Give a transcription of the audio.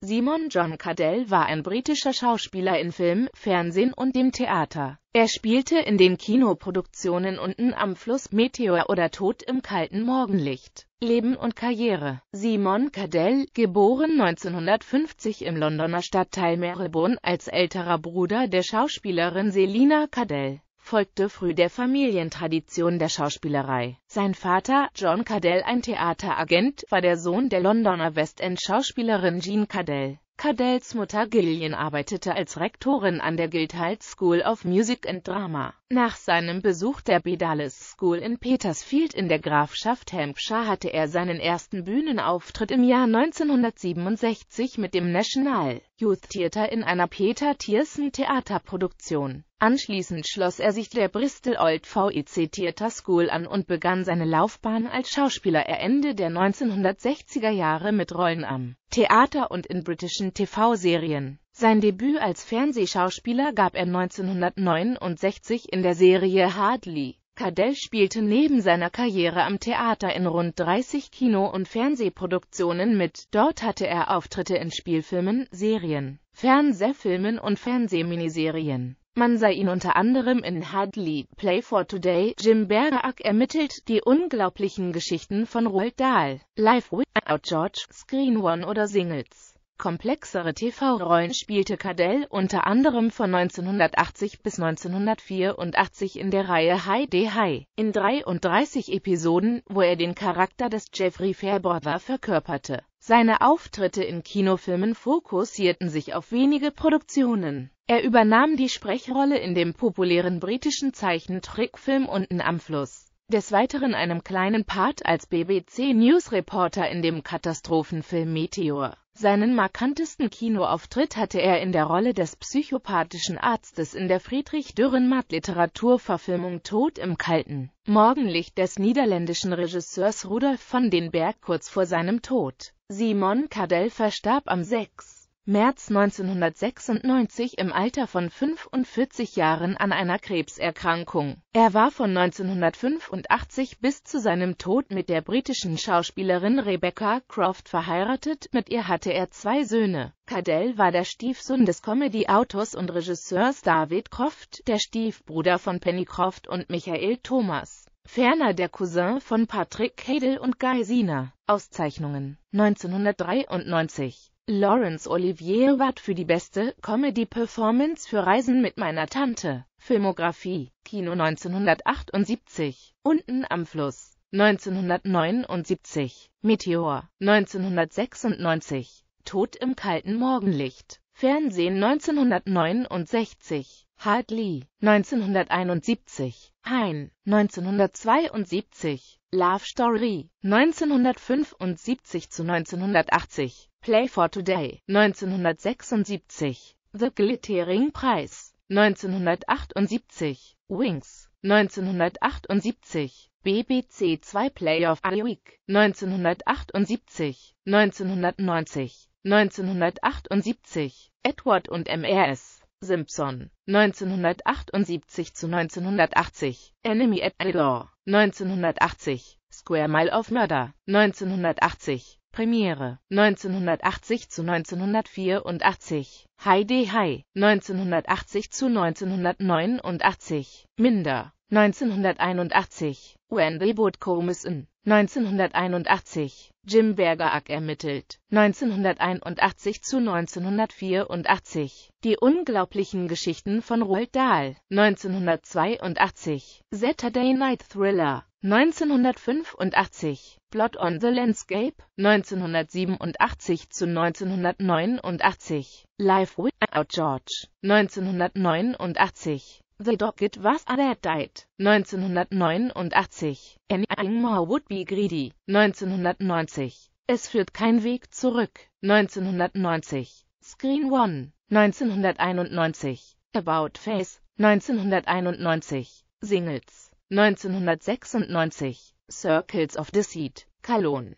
Simon John Cadell war ein britischer Schauspieler in Film, Fernsehen und dem Theater. Er spielte in den Kinoproduktionen Unten am Fluss, Meteor oder Tod im kalten Morgenlicht. Leben und Karriere Simon Cadell, geboren 1950 im Londoner Stadtteil Marylebone als älterer Bruder der Schauspielerin Selina Cadell folgte früh der Familientradition der Schauspielerei. Sein Vater, John Cadell, ein Theateragent, war der Sohn der Londoner West End Schauspielerin Jean Cadell. Cadells Mutter Gillian arbeitete als Rektorin an der Guildhall School of Music and Drama. Nach seinem Besuch der Bedales School in Petersfield in der Grafschaft Hampshire hatte er seinen ersten Bühnenauftritt im Jahr 1967 mit dem National Youth Theatre in einer Peter Thiessen Theaterproduktion. Anschließend schloss er sich der Bristol Old VEC Theatre School an und begann seine Laufbahn als Schauspieler. Er Ende der 1960er Jahre mit Rollen am Theater und in britischen TV-Serien. Sein Debüt als Fernsehschauspieler gab er 1969 in der Serie Hardly. Cadell spielte neben seiner Karriere am Theater in rund 30 Kino- und Fernsehproduktionen mit. Dort hatte er Auftritte in Spielfilmen, Serien, Fernsehfilmen und Fernsehminiserien. Man sei ihn unter anderem in Hadley, Play for Today, Jim Bergeack ermittelt, die unglaublichen Geschichten von Roald Dahl, Live Without George, Screen One oder Singles. Komplexere TV-Rollen spielte Cadell unter anderem von 1980 bis 1984 in der Reihe High D. High, in 33 Episoden, wo er den Charakter des Jeffrey Fairbrother verkörperte. Seine Auftritte in Kinofilmen fokussierten sich auf wenige Produktionen. Er übernahm die Sprechrolle in dem populären britischen Zeichentrickfilm Unten am Fluss. Des Weiteren einem kleinen Part als BBC News-Reporter in dem Katastrophenfilm Meteor. Seinen markantesten Kinoauftritt hatte er in der Rolle des psychopathischen Arztes in der Friedrich-Dürrenmatt-Literaturverfilmung Tod im kalten Morgenlicht des niederländischen Regisseurs Rudolf von den Berg kurz vor seinem Tod. Simon Cadell verstarb am 6. März 1996 im Alter von 45 Jahren an einer Krebserkrankung. Er war von 1985 bis zu seinem Tod mit der britischen Schauspielerin Rebecca Croft verheiratet, mit ihr hatte er zwei Söhne. Cadell war der Stiefsohn des Comedy-Autors und Regisseurs David Croft, der Stiefbruder von Penny Croft und Michael Thomas. Ferner der Cousin von Patrick Cadel und Guy Sina. Auszeichnungen 1993 Lawrence Olivier Watt für die beste Comedy-Performance für Reisen mit meiner Tante. Filmografie Kino 1978 Unten am Fluss 1979 Meteor 1996 Tod im kalten Morgenlicht Fernsehen 1969 Hartley, 1971, Hein, 1972, Love Story, 1975 zu 1980, Play for Today, 1976, The Glittering Prize, 1978, Wings, 1978, BBC 2 Play of the Week, 1978, 1990, 1978, Edward und MRS, Simpson, 1978 zu 1980, Enemy at Idor, 1980, Square Mile of Murder, 1980, Premiere, 1980 zu 1984, Heidi High, 1980 zu 1989, Minder, 1981, Wendy bot Comes in, 1981, Jim Bergerack ermittelt, 1981 zu 1984, Die unglaublichen Geschichten von Roald Dahl, 1982, Saturday Night Thriller, 1985, Blood on the Landscape, 1987 zu 1989, Life Without George, 1989, The Docket Was That Died, 1989, Anything More Would Be Greedy, 1990, Es führt kein Weg zurück, 1990, Screen One, 1991, About Face, 1991, Singles, 1996, Circles of Deceit, Calon.